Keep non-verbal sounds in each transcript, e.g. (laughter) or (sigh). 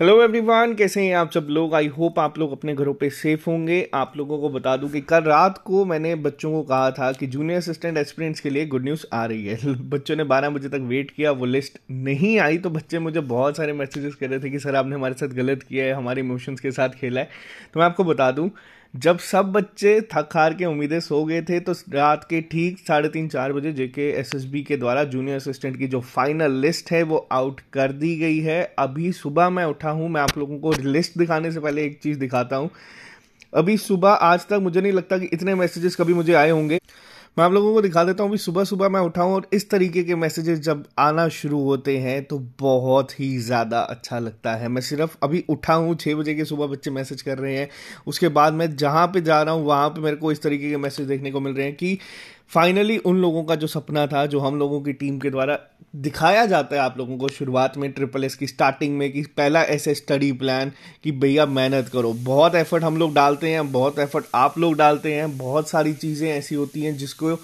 hello everyone कैसे हैं आप सब लोग आई होप आप लोग अपने घरों पे सेफ होंगे आप लोगों को बता दूं कि कल रात को मैंने बच्चों को कहा था कि जूनियर असिस्टेंट एक्सपीरियंस के लिए गुड न्यूज़ आ रही है (laughs) बच्चों ने 12 बजे तक वेट किया वो लिस्ट नहीं आई तो बच्चे मुझे बहुत सारे मैसेजेस कर रहे थे कि सर आपने हमारे साथ गलत किया है हमारे इमोशंस के साथ खेला है तो मैं आपको बता दूँ जब सब बच्चे थक हार के उम्मीदें सो गए थे तो रात के ठीक साढ़े तीन चार बजे जेके एसएसबी के द्वारा जूनियर असिस्टेंट की जो फाइनल लिस्ट है वो आउट कर दी गई है अभी सुबह मैं उठा हूँ मैं आप लोगों को लिस्ट दिखाने से पहले एक चीज़ दिखाता हूँ अभी सुबह आज तक मुझे नहीं लगता कि इतने मैसेजेस कभी मुझे आए होंगे मैं आप लोगों को दिखा देता हूँ अभी सुबह सुबह मैं उठाऊँ और इस तरीके के मैसेजेस जब आना शुरू होते हैं तो बहुत ही ज़्यादा अच्छा लगता है मैं सिर्फ अभी उठा हूँ छः बजे के सुबह बच्चे मैसेज कर रहे हैं उसके बाद मैं जहाँ पे जा रहा हूँ वहाँ पे मेरे को इस तरीके के मैसेज देखने को मिल रहे हैं कि फाइनली उन लोगों का जो सपना था जो हम लोगों की टीम के द्वारा दिखाया जाता है आप लोगों को शुरुआत में ट्रिपल एस की स्टार्टिंग में कि पहला ऐसे स्टडी प्लान कि भैया मेहनत करो बहुत एफर्ट हम लोग डालते हैं बहुत एफर्ट आप लोग डालते हैं बहुत सारी चीज़ें ऐसी होती हैं जिसको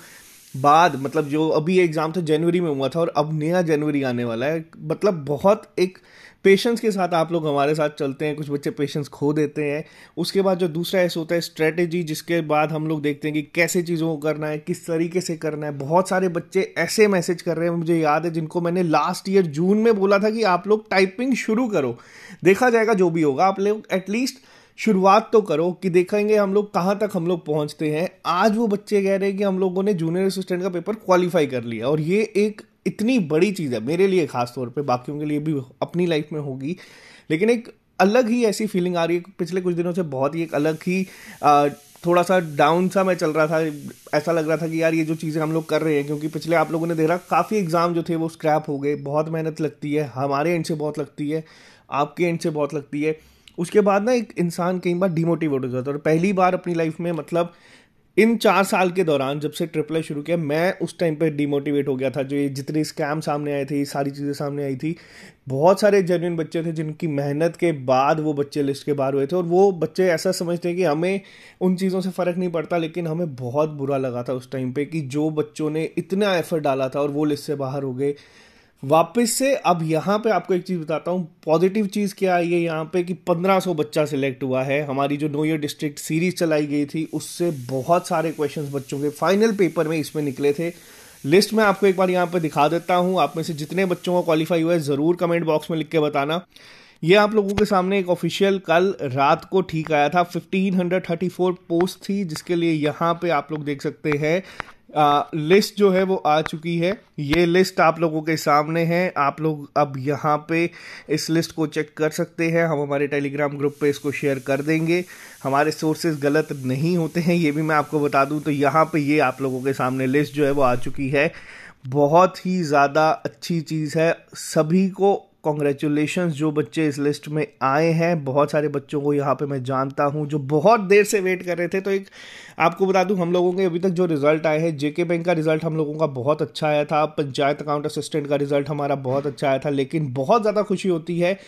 बाद मतलब जो अभी एग्ज़ाम था जनवरी में हुआ था और अब नया जनवरी आने वाला है मतलब बहुत एक पेशेंस के साथ आप लोग हमारे साथ चलते हैं कुछ बच्चे पेशेंस खो देते हैं उसके बाद जो दूसरा ऐसा होता है स्ट्रेटेजी जिसके बाद हम लोग देखते हैं कि कैसे चीज़ों को करना है किस तरीके से करना है बहुत सारे बच्चे ऐसे मैसेज कर रहे हैं मुझे याद है जिनको मैंने लास्ट ईयर जून में बोला था कि आप लोग टाइपिंग शुरू करो देखा जाएगा जो भी होगा आप लोग एटलीस्ट शुरुआत तो करो कि देखेंगे हम लोग कहाँ तक हम लोग पहुँचते हैं आज वो बच्चे कह रहे हैं कि हम लोगों ने जूनियर असिस्टेंट का पेपर क्वालिफाई कर लिया और ये एक इतनी बड़ी चीज़ है मेरे लिए खास तौर पे बाकियों के लिए भी अपनी लाइफ में होगी लेकिन एक अलग ही ऐसी फीलिंग आ रही है पिछले कुछ दिनों से बहुत ही एक अलग ही आ, थोड़ा सा डाउन सा मैं चल रहा था ऐसा लग रहा था कि यार ये जो चीज़ें हम लोग कर रहे हैं क्योंकि पिछले आप लोगों ने देखा काफ़ी एग्ज़ाम जो थे वो स्क्रैप हो गए बहुत मेहनत लगती है हमारे एंड से बहुत लगती है आपके एंड से बहुत लगती है उसके बाद ना एक इंसान कई बार डिमोटिवेट हो जाता है और पहली बार अपनी लाइफ में मतलब इन चार साल के दौरान जब से ट्रिपल शुरू किया मैं उस टाइम पर डिमोटिवेट हो गया था जो ये जितने स्कैम सामने आए थे ये सारी चीज़ें सामने आई थी बहुत सारे जेन्यून बच्चे थे जिनकी मेहनत के बाद वो बच्चे लिस्ट के बाहर हुए थे और वो बच्चे ऐसा समझते हैं कि हमें उन चीज़ों से फ़र्क नहीं पड़ता लेकिन हमें बहुत बुरा लगा था उस टाइम पर कि जो बच्चों ने इतना एफर्ट डाला था और वो लिस्ट से बाहर हो गए वापस से अब यहाँ पे आपको एक चीज़ बताता हूँ पॉजिटिव चीज़ क्या आई है यहाँ पे कि 1500 बच्चा सिलेक्ट हुआ है हमारी जो नो ईयर डिस्ट्रिक्ट सीरीज चलाई गई थी उससे बहुत सारे क्वेश्चंस बच्चों के फाइनल पेपर में इसमें निकले थे लिस्ट में आपको एक बार यहाँ पे दिखा देता हूँ आप में से जितने बच्चों का क्वालिफाई हुआ है ज़रूर कमेंट बॉक्स में लिख के बताना ये आप लोगों के सामने एक ऑफिशियल कल रात को ठीक आया था 1534 पोस्ट थी जिसके लिए यहाँ पे आप लोग देख सकते हैं लिस्ट जो है वो आ चुकी है ये लिस्ट आप लोगों के सामने है आप लोग अब यहाँ पे इस लिस्ट को चेक कर सकते हैं हम हमारे टेलीग्राम ग्रुप पे इसको शेयर कर देंगे हमारे सोर्सेज गलत नहीं होते हैं ये भी मैं आपको बता दूँ तो यहाँ पे ये आप लोगों के सामने लिस्ट जो है वो आ चुकी है बहुत ही ज़्यादा अच्छी चीज़ है सभी को कॉन्ग्रेचुलेशन जो बच्चे इस लिस्ट में आए हैं बहुत सारे बच्चों को यहाँ पे मैं जानता हूँ जो बहुत देर से वेट कर रहे थे तो एक आपको बता दूँ हम लोगों के अभी तक जो रिजल्ट आए हैं जेके बैंक का रिजल्ट हम लोगों का बहुत अच्छा आया था पंचायत अकाउंट असिस्टेंट का रिजल्ट हमारा बहुत अच्छा आया था लेकिन बहुत ज़्यादा खुशी होती है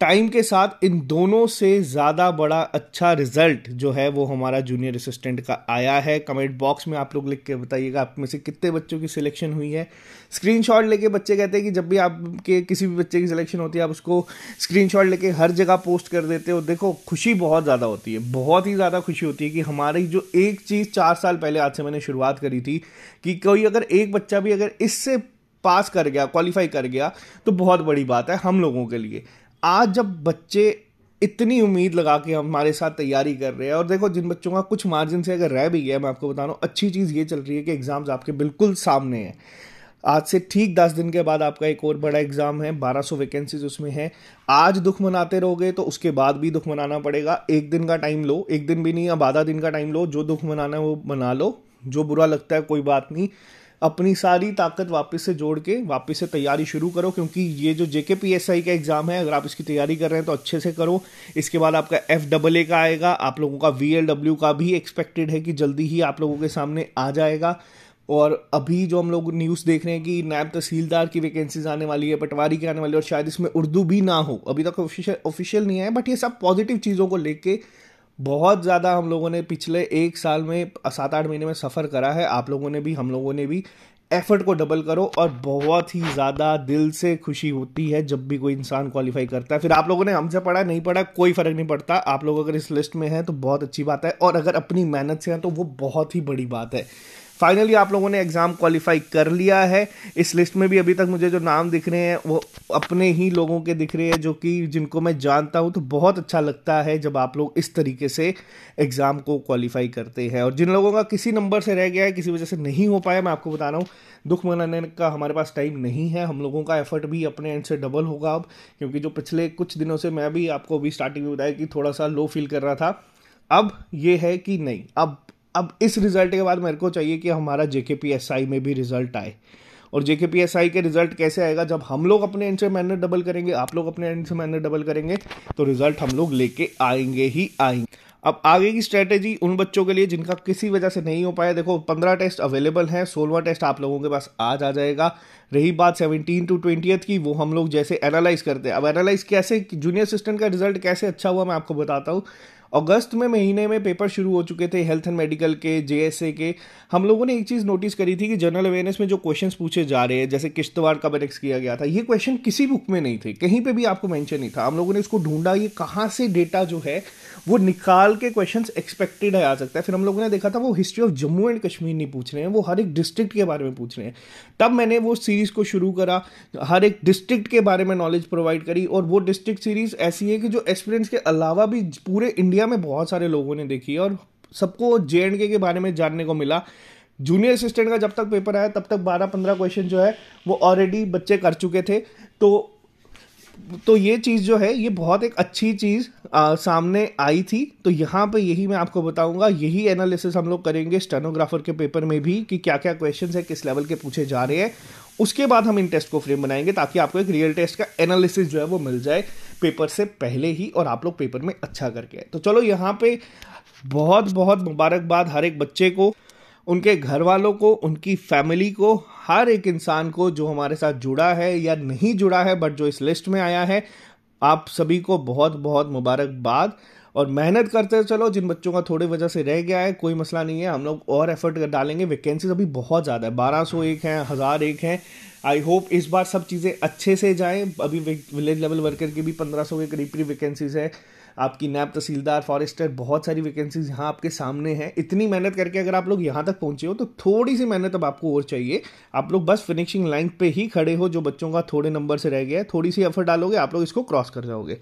टाइम के साथ इन दोनों से ज़्यादा बड़ा अच्छा रिजल्ट जो है वो हमारा जूनियर असिस्टेंट का आया है कमेंट बॉक्स में आप लोग लिख के बताइएगा आप में से कितने बच्चों की सिलेक्शन हुई है स्क्रीनशॉट लेके बच्चे कहते हैं कि जब भी आपके किसी भी बच्चे की सिलेक्शन होती है आप उसको स्क्रीनशॉट लेके हर जगह पोस्ट कर देते हो देखो खुशी बहुत ज़्यादा होती है बहुत ही ज़्यादा खुशी होती है कि हमारी जो एक चीज़ चार साल पहले आज से मैंने शुरुआत करी थी कि कोई अगर एक बच्चा भी अगर इससे पास कर गया क्वालिफाई कर गया तो बहुत बड़ी बात है हम लोगों के लिए आज जब बच्चे इतनी उम्मीद लगा के हमारे साथ तैयारी कर रहे हैं और देखो जिन बच्चों का कुछ मार्जिन से अगर रह भी गया मैं आपको बता रहा हूँ अच्छी चीज़ ये चल रही है कि एग्ज़ाम्स आपके बिल्कुल सामने हैं आज से ठीक दस दिन के बाद आपका एक और बड़ा एग्ज़ाम है बारह सौ वैकेंसीज उसमें हैं आज दुख मनाते रहोगे तो उसके बाद भी दुख मनाना पड़ेगा एक दिन का टाइम लो एक दिन भी नहीं अब आधा दिन का टाइम लो जो दुख मनाना है वो मना लो जो बुरा लगता है कोई बात नहीं अपनी सारी ताकत वापस से जोड़ के वापस से तैयारी शुरू करो क्योंकि ये जो जेके पी एस आई का एग्ज़ाम है अगर आप इसकी तैयारी कर रहे हैं तो अच्छे से करो इसके बाद आपका एफ डबल ए का आएगा आप लोगों का वी एल डब्ल्यू का भी एक्सपेक्टेड है कि जल्दी ही आप लोगों के सामने आ जाएगा और अभी जो हम लोग न्यूज़ देख रहे हैं कि नायब तहसीलदार की वैकेंसीज आने वाली है पटवारी की आने वाली है और शायद इसमें उर्दू भी ना हो अभी तक ऑफिशियल ऑफिशियल नहीं है बट ये सब पॉजिटिव चीज़ों को लेके बहुत ज़्यादा हम लोगों ने पिछले एक साल में सात आठ महीने में सफ़र करा है आप लोगों ने भी हम लोगों ने भी एफर्ट को डबल करो और बहुत ही ज़्यादा दिल से खुशी होती है जब भी कोई इंसान क्वालिफाई करता है फिर आप लोगों ने हमसे पढ़ा नहीं पढ़ा कोई फ़र्क नहीं पड़ता आप लोग अगर इस लिस्ट में हैं तो बहुत अच्छी बात है और अगर अपनी मेहनत से हैं तो वो बहुत ही बड़ी बात है फाइनली आप लोगों ने एग्ज़ाम क्वालिफाई कर लिया है इस लिस्ट में भी अभी तक मुझे जो नाम दिख रहे हैं वो अपने ही लोगों के दिख रहे हैं जो कि जिनको मैं जानता हूँ तो बहुत अच्छा लगता है जब आप लोग इस तरीके से एग्ज़ाम को क्वालिफाई करते हैं और जिन लोगों का किसी नंबर से रह गया है किसी वजह से नहीं हो पाया मैं आपको बता रहा हूँ दुख मनाने का हमारे पास टाइम नहीं है हम लोगों का एफर्ट भी अपने एंड से डबल होगा अब क्योंकि जो पिछले कुछ दिनों से मैं भी आपको अभी स्टार्टिंग में बताया कि थोड़ा सा लो फील कर रहा था अब ये है कि नहीं अब अब इस रिज़ल्ट के बाद मेरे को चाहिए कि हमारा जेके पी एस आई में भी रिज़ल्ट आए और जेके पी एस आई के रिज़ल्ट कैसे आएगा जब हम लोग अपने एंड से मैनर डबल करेंगे आप लोग अपने एंड से मैनर डबल करेंगे तो रिज़ल्ट हम लोग लेके आएंगे ही आएंगे अब आगे की स्ट्रैटेजी उन बच्चों के लिए जिनका किसी वजह से नहीं हो पाया देखो पंद्रह टेस्ट अवेलेबल हैं सोलवा टेस्ट आप लोगों के पास आज आ जाएगा रही बात सेवनटीन टू ट्वेंटी की वो हम लोग जैसे एनालाइज करते हैं अब एनालाइज कैसे जूनियर असिस्टेंट का रिजल्ट कैसे अच्छा हुआ मैं आपको बताता हूँ अगस्त में महीने में पेपर शुरू हो चुके थे हेल्थ एंड मेडिकल के जेएसए के हम लोगों ने एक चीज़ नोटिस करी थी कि जनरल अवेयरनेस में जो क्वेश्चंस पूछे जा रहे हैं जैसे किश्तवाड़ का बरेक्स किया गया था ये क्वेश्चन किसी बुक में नहीं थे कहीं पे भी आपको मेंशन नहीं था हम लोगों ने इसको ढूंढा ये कहाँ से डेटा जो है वो निकाल के क्वेश्चन एक्सपेक्टेड है आ सकता है फिर हम लोगों ने देखा था वो history of Jammu and Kashmir नहीं पूछ रहे हैं वो हर एक डिस्ट्रिक्ट के बारे में पूछ रहे हैं तब मैंने वो सीरीज़ को शुरू करा हर एक डिस्ट्रिक्ट के बारे में नॉलेज प्रोवाइड करी और वो डिस्ट्रिक्ट सीरीज़ ऐसी है कि जो एक्सपीरियंस के अलावा भी पूरे इंडिया इंडिया में बहुत सारे लोगों ने देखी और सबको जे के के बारे में जानने को मिला जूनियर असिस्टेंट का जब तक पेपर आया तब तक 12-15 क्वेश्चन जो है वो ऑलरेडी बच्चे कर चुके थे तो तो ये चीज़ जो है ये बहुत एक अच्छी चीज़ आ, सामने आई थी तो यहाँ पे यही मैं आपको बताऊँगा यही एनालिसिस हम लोग करेंगे स्टेनोग्राफर के पेपर में भी कि क्या क्या क्वेश्चंस है किस लेवल के पूछे जा रहे हैं उसके बाद हम इन टेस्ट को फ्रेम बनाएंगे ताकि आपको एक रियल टेस्ट का एनालिसिस जो है वो मिल जाए पेपर से पहले ही और आप लोग पेपर में अच्छा करके आए तो चलो यहाँ पे बहुत बहुत मुबारकबाद हर एक बच्चे को उनके घर वालों को उनकी फैमिली को हर एक इंसान को जो हमारे साथ जुड़ा है या नहीं जुड़ा है बट जो इस लिस्ट में आया है आप सभी को बहुत बहुत मुबारकबाद और मेहनत करते चलो जिन बच्चों का थोड़ी वजह से रह गया है कोई मसला नहीं है हम लोग और एफर्ट डालेंगे वैकेंसीज अभी बहुत ज़्यादा है बारह सौ एक हैं हज़ार एक हैं आई होप इस बार सब चीज़ें अच्छे से जाएँ अभी विलेज लेवल वर्कर की भी पंद्रह सौ के करीब करीब वैकेंसीज है आपकी नैब तहसीलदार फॉरेस्टर बहुत सारी वैकेंसीज यहाँ आपके सामने हैं इतनी मेहनत करके अगर आप लोग यहाँ तक पहुँचे हो तो थोड़ी सी मेहनत अब आपको और चाहिए आप लोग बस फिनिशिंग लाइन पे ही खड़े हो जो बच्चों का थोड़े नंबर से रह गया है थोड़ी सी एफर्ट डालोगे आप लोग इसको क्रॉस कर जाओगे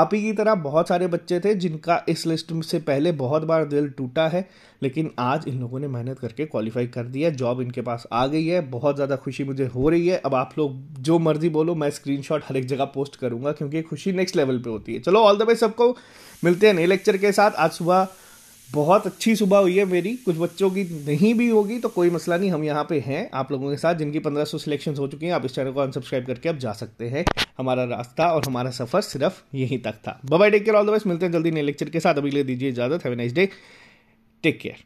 आप ही की तरह बहुत सारे बच्चे थे जिनका इस लिस्ट से पहले बहुत बार दिल टूटा है लेकिन आज इन लोगों ने मेहनत करके क्वालिफाई कर दिया जॉब इनके पास आ गई है बहुत ज़्यादा खुशी मुझे हो रही है अब आप लोग जो मर्जी बोलो मैं स्क्रीन हर एक जगह पोस्ट करूँगा क्योंकि खुशी नेक्स्ट लेवल पर होती है चलो ऑल द बेस्ट सबको मिलते हैं नए लेक्चर के साथ आज सुबह बहुत अच्छी सुबह हुई है मेरी कुछ बच्चों की नहीं भी होगी तो कोई मसला नहीं हम यहाँ पे हैं आप लोगों के साथ जिनकी 1500 सिलेक्शन हो चुकी हैं आप इस चैनल को अनसब्सक्राइब करके अब जा सकते हैं हमारा रास्ता और हमारा सफर सिर्फ यहीं तक था bye take care all the best मिलते हैं जल्दी नए लेक्चर के साथ अभी ले दीजिए इजाजत have nice day take care